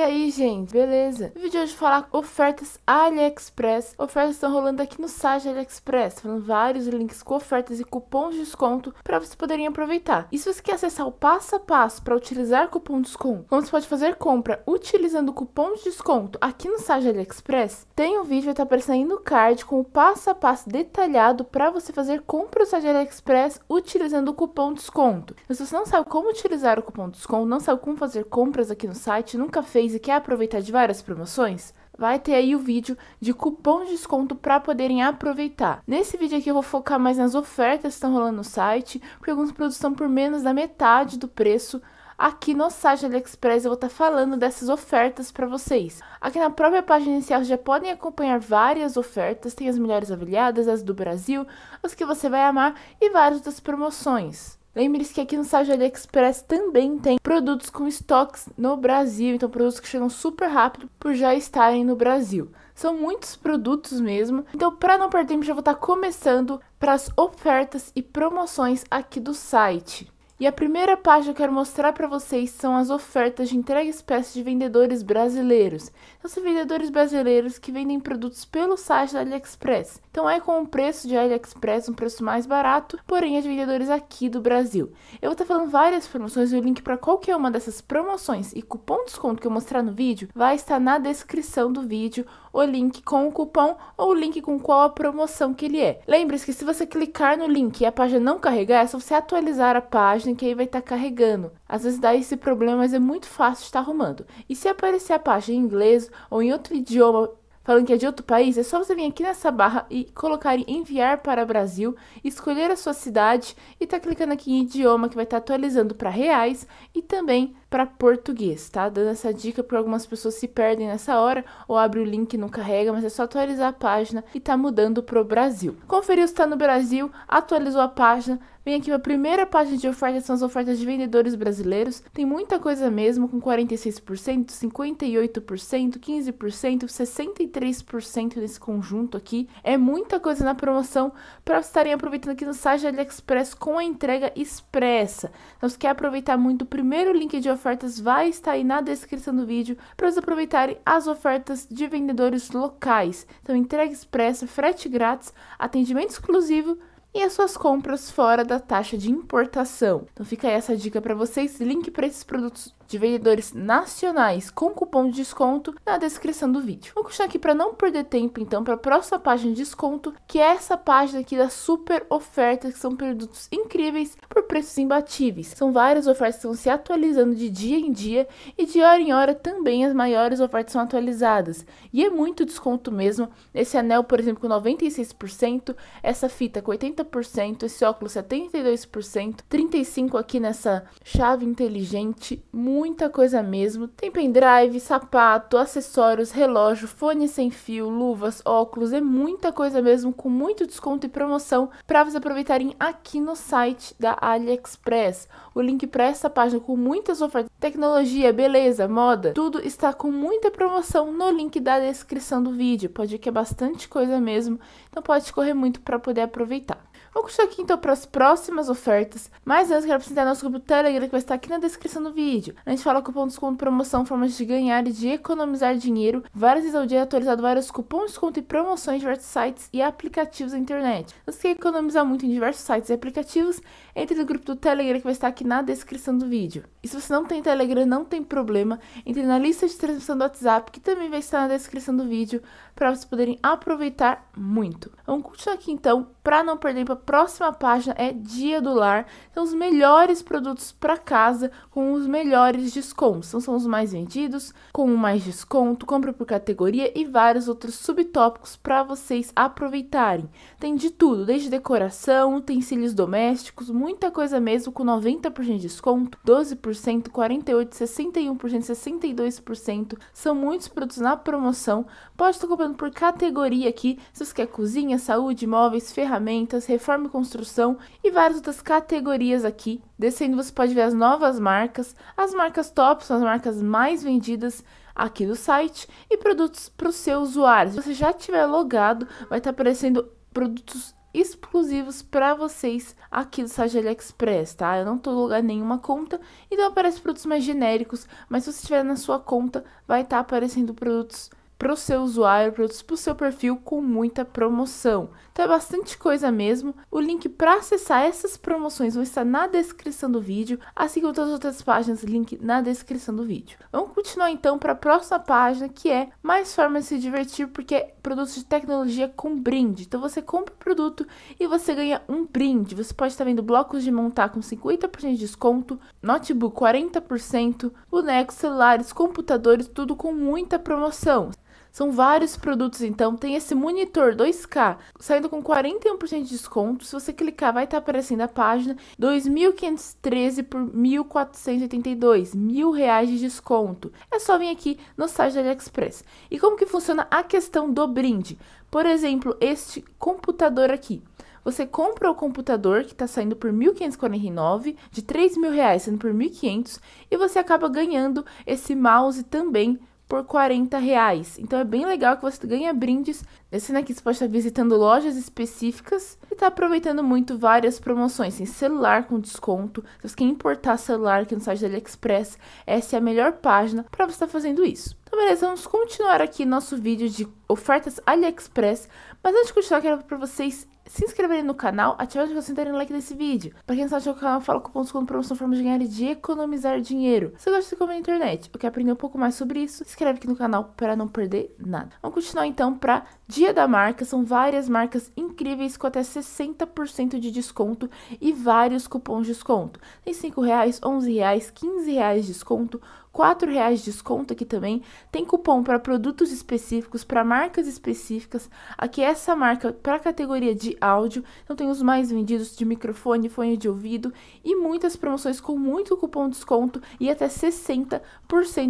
E aí, gente, beleza? No vídeo de hoje falar ofertas AliExpress. Ofertas estão rolando aqui no site AliExpress, falando vários links com ofertas e cupons de desconto para vocês poderem aproveitar. E se você quer acessar o passo a passo para utilizar cupom de desconto, como você pode fazer compra utilizando cupom de desconto aqui no site AliExpress, tem um vídeo vai está aparecendo aí no card com o passo a passo detalhado para você fazer compra no site AliExpress utilizando o cupom de desconto. Mas se você não sabe como utilizar o cupom de desconto, não sabe como fazer compras aqui no site, nunca fez mês e quer aproveitar de várias promoções, vai ter aí o vídeo de cupom de desconto para poderem aproveitar. Nesse vídeo aqui eu vou focar mais nas ofertas que estão rolando no site, porque alguns produtos estão por menos da metade do preço. Aqui no site AliExpress eu vou estar tá falando dessas ofertas para vocês. Aqui na própria página inicial já podem acompanhar várias ofertas, tem as melhores avaliadas, as do Brasil, as que você vai amar e várias outras promoções. Lembre-se que aqui no site AliExpress também tem produtos com estoques no Brasil, então produtos que chegam super rápido por já estarem no Brasil. São muitos produtos mesmo, então para não perder tempo já vou estar começando para as ofertas e promoções aqui do site. E a primeira página que eu quero mostrar para vocês são as ofertas de entrega espécie de vendedores brasileiros. Então, são vendedores brasileiros que vendem produtos pelo site da AliExpress. Então, é com o preço de AliExpress, um preço mais barato, porém é de vendedores aqui do Brasil. Eu vou estar falando várias promoções e o link para qualquer uma dessas promoções e cupom desconto que eu mostrar no vídeo vai estar na descrição do vídeo o link com o cupom ou o link com qual a promoção que ele é. Lembre-se que se você clicar no link e a página não carregar, é só você atualizar a página em aí vai estar tá carregando. Às vezes dá esse problema, mas é muito fácil estar arrumando. E se aparecer a página em inglês ou em outro idioma falando que é de outro país, é só você vir aqui nessa barra e colocar em enviar para Brasil, escolher a sua cidade e tá clicando aqui em idioma que vai estar tá atualizando para reais e também para português, tá? Dando essa dica porque algumas pessoas se perdem nessa hora ou abre o link e não carrega, mas é só atualizar a página e tá mudando pro Brasil. Conferiu se tá no Brasil, atualizou a página, Vem aqui a primeira página de ofertas, são as ofertas de vendedores brasileiros. Tem muita coisa mesmo, com 46%, 58%, 15%, 63% nesse conjunto aqui. É muita coisa na promoção para vocês estarem aproveitando aqui no site AliExpress com a entrega expressa. Então, se quer aproveitar muito o primeiro link de ofertas, ofertas vai estar aí na descrição do vídeo para vocês aproveitarem as ofertas de vendedores locais. Então, entrega expressa, frete grátis, atendimento exclusivo e as suas compras fora da taxa de importação. Então, fica aí essa dica para vocês, link para esses produtos de vendedores nacionais com cupom de desconto na descrição do vídeo. Vou continuar aqui para não perder tempo, então, para a próxima página de desconto, que é essa página aqui das super ofertas, que são produtos incríveis por preços imbatíveis. São várias ofertas que estão se atualizando de dia em dia e de hora em hora também as maiores ofertas são atualizadas. E é muito desconto mesmo. Esse anel, por exemplo, com 96%, essa fita com 80%, esse óculos 72%, 35% aqui nessa chave inteligente, muito muita coisa mesmo. Tem pendrive, sapato, acessórios, relógio, fone sem fio, luvas, óculos, é muita coisa mesmo com muito desconto e promoção para vocês aproveitarem aqui no site da AliExpress. O link para essa página com muitas ofertas, tecnologia, beleza, moda, tudo está com muita promoção no link da descrição do vídeo. Pode ver que é bastante coisa mesmo, então pode correr muito para poder aproveitar. Eu curti aqui então para as próximas ofertas, mas antes quero apresentar nosso grupo Telegram que vai estar aqui na descrição do vídeo. A gente fala cupom de desconto, promoção, formas de ganhar e de economizar dinheiro, várias vezes ao dia é atualizado vários cupons de desconto e promoções de diversos sites e aplicativos da internet. Se você quer economizar muito em diversos sites e aplicativos, entre no grupo do Telegram que vai estar aqui na descrição do vídeo. E se você não tem Telegram, não tem problema, entre na lista de transmissão do WhatsApp que também vai estar na descrição do vídeo para vocês poderem aproveitar muito. Vamos continuar aqui então, para não perder para próxima página é Dia do Lar. São os melhores produtos para casa com os melhores descontos. Então, são os mais vendidos, com mais desconto, compra por categoria e vários outros subtópicos para vocês aproveitarem. Tem de tudo, desde decoração, utensílios domésticos, muita coisa mesmo com 90% de desconto, 12%, 48%, 61%, 62%. São muitos produtos na promoção. Pode estar comprando por categoria aqui, se você quer cozinha, saúde, móveis, ferramentas, reforma reforma e construção e várias outras categorias aqui. Descendo você pode ver as novas marcas, as marcas top são as marcas mais vendidas aqui do site e produtos para o seu usuário. Se você já tiver logado, vai estar tá aparecendo produtos exclusivos para vocês aqui do site AliExpress, tá? Eu não tô logando nenhuma conta, então aparece produtos mais genéricos, mas se você estiver na sua conta, vai estar tá aparecendo produtos para o seu usuário, produtos para o seu perfil com muita promoção. Então é bastante coisa mesmo. O link para acessar essas promoções vai estar na descrição do vídeo, assim como todas as outras páginas, link na descrição do vídeo. Vamos continuar então para a próxima página, que é mais formas de se divertir, porque é produtos de tecnologia com brinde. Então você compra o produto e você ganha um brinde. Você pode estar vendo blocos de montar com 50% de desconto, notebook 40%, bonecos, celulares, computadores, tudo com muita promoção. São vários produtos, então tem esse monitor 2K saindo com 41% de desconto. Se você clicar, vai estar tá aparecendo a página 2.513 por 1.482, mil reais de desconto. É só vir aqui no site da AliExpress. E como que funciona a questão do brinde? Por exemplo, este computador aqui. Você compra o computador que está saindo por 1.549, de 3.000 reais saindo por 1.500, e você acaba ganhando esse mouse também por 40 reais. Então é bem legal que você ganha brindes. Nesse aqui né, você pode estar visitando lojas específicas e está aproveitando muito várias promoções. Tem celular com desconto. Se você quer importar celular aqui no site da AliExpress, essa é a melhor página para você estar tá fazendo isso. Então beleza, vamos continuar aqui nosso vídeo de ofertas AliExpress. Mas antes de continuar, quero para vocês se inscreverem no canal, ativar o notificação e like desse vídeo. Pra quem não sabe, o canal fala cupons com promoção forma de ganhar e de economizar dinheiro. Se você gosta de comer na é internet ou quer aprender um pouco mais sobre isso, se inscreve aqui no canal para não perder nada. Vamos continuar então para Dia da Marca. São várias marcas incríveis com até 60% de desconto e vários cupons de desconto. Tem R$ 5,00, R$ 11,00, R$ 15,00 de desconto, R$ reais de desconto aqui também. Tem cupom para produtos específicos, para marcas específicas. Aqui é essa marca para a categoria de áudio. Então tem os mais vendidos de microfone, fone de ouvido e muitas promoções com muito cupom de desconto e até 60%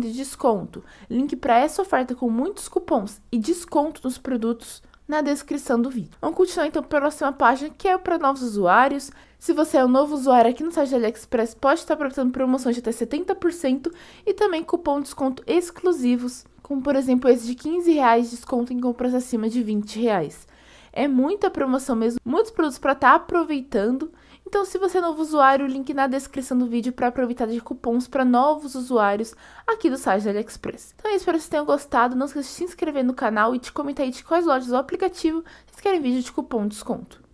de desconto. Link para essa oferta com muitos cupons e desconto nos produtos na descrição do vídeo. Vamos continuar então para a próxima página, que é para novos usuários. Se você é um novo usuário aqui no site da AliExpress, pode estar aproveitando promoções de até 70% e também cupom de desconto exclusivos, como por exemplo esse de 15 reais desconto em compras acima de 20 reais. É muita promoção mesmo, muitos produtos para estar tá aproveitando então, se você é novo usuário, o link na descrição do vídeo para aproveitar de cupons para novos usuários aqui do site da AliExpress. Então eu é espero que vocês tenham gostado. Não esqueça de se inscrever no canal e de comentar aí de quais lojas ou aplicativo vocês querem vídeo de cupom de desconto.